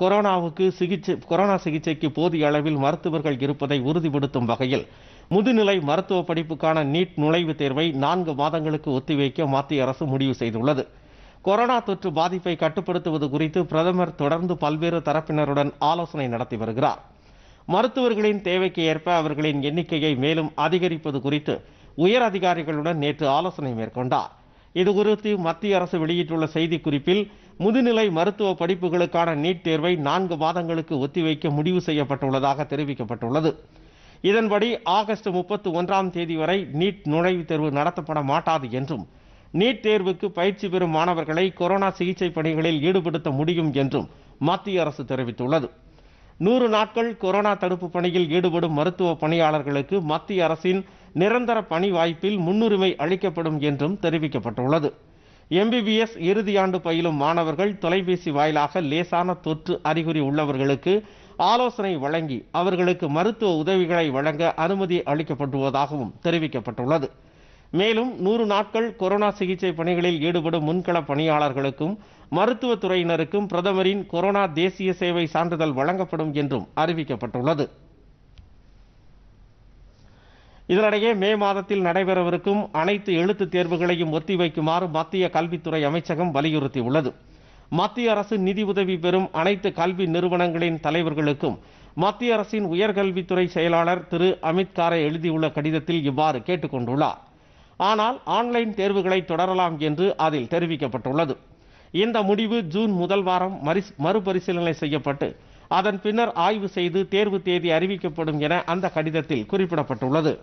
கொரோனாவுக்கு சிகிச்சை கொரோனா சிகிச்சைக்கு போதிய அளவில் மருத்துவர்கள் இருப்பதை உறுதிப்படுத்தும் வகையில் முதுநிலை மருத்துவ படிப்புக்கான நீட் நுழைவுத் தேர்வை நான்கு மாதங்களுக்கு ஒத்திவைக்க மத்திய அரசு முடிவு செய்துள்ளது கொரோனா தொற்று பாதிப்பை கட்டுப்படுத்துவது குறித்து பிரதமர் தொடர்ந்து பல்வேறு தரப்பினருடன் ஆலோசனை நடத்தி வருகிறார் மருத்துவர்களின் தேவைக்கு ஏற்ப அவர்களின் எண்ணிக்கையை மேலும் அதிகரிப்பது குறித்து உயர் அதிகாரிகளுடன் நேற்று ஆலோசனை மேற்கொண்டார் இதுகுறித்து மத்திய அரசு வெளியிட்டுள்ள செய்திக்குறிப்பில் முதுநிலை மருத்துவ படிப்புகளுக்கான நீட் தேர்வை நான்கு மாதங்களுக்கு ஒத்திவைக்க முடிவு செய்யப்பட்டுள்ளதாக தெரிவிக்கப்பட்டுள்ளது இதன்படி ஆகஸ்ட் முப்பத்தி ஒன்றாம் தேதி வரை நீட் நுழைவுத் தேர்வு நடத்தப்பட மாட்டாது என்றும் நீட் தேர்வுக்கு பயிற்சி பெறும் மாணவர்களை கொரோனா சிகிச்சை பணிகளில் ஈடுபடுத்த முடியும் என்றும் மத்திய அரசு தெரிவித்துள்ளது நூறு நாட்கள் கொரோனா தடுப்பு பணியில் ஈடுபடும் மருத்துவ பணியாளர்களுக்கு மத்திய அரசின் நிரந்தர பணி வாய்ப்பில் முன்னுரிமை அளிக்கப்படும் என்றும் தெரிவிக்கப்பட்டுள்ளது எம்பிபிஎஸ் இறுதியாண்டு பயிலும் மாணவர்கள் தொலைபேசி வாயிலாக லேசான தொற்று அறிகுறி உள்ளவர்களுக்கு ஆலோசனை வழங்கி அவர்களுக்கு மருத்துவ உதவிகளை வழங்க அனுமதி அளிக்கப்பட்டுள்ளதாகவும் தெரிவிக்கப்பட்டுள்ளது மேலும் நூறு நாட்கள் கொரோனா சிகிச்சை பணிகளில் ஈடுபடும் முன்கள பணியாளர்களுக்கும் மருத்துவத்துறையினருக்கும் பிரதமரின் கொரோனா தேசிய சேவை சான்றிதழ் வழங்கப்படும் என்றும் அறிவிக்கப்பட்டுள்ளது இதனிடையே மே மாதத்தில் நடைபெறவிருக்கும் அனைத்து எழுத்துத் தேர்வுகளையும் ஒத்திவைக்குமாறு மத்திய கல்வித்துறை அமைச்சகம் வலியுறுத்தியுள்ளது மத்திய அரசு நிதி உதவி பெறும் அனைத்து கல்வி நிறுவனங்களின் தலைவர்களுக்கும் மத்திய அரசின் உயர்கல்வித்துறை செயலாளர் திரு அமித் காரே எழுதியுள்ள கடிதத்தில் இவ்வாறு கேட்டுக்கொண்டுள்ளார் ஆனால் ஆன்லைன் தேர்வுகளை தொடரலாம் என்று அதில் தெரிவிக்கப்பட்டுள்ளது இந்த முடிவு ஜூன் முதல் வாரம் மறுபரிசீலனை செய்யப்பட்டு அதன் பின்னர் ஆய்வு செய்து தேர்வு தேதி அறிவிக்கப்படும் என அந்த கடிதத்தில் குறிப்பிடப்பட்டுள்ளது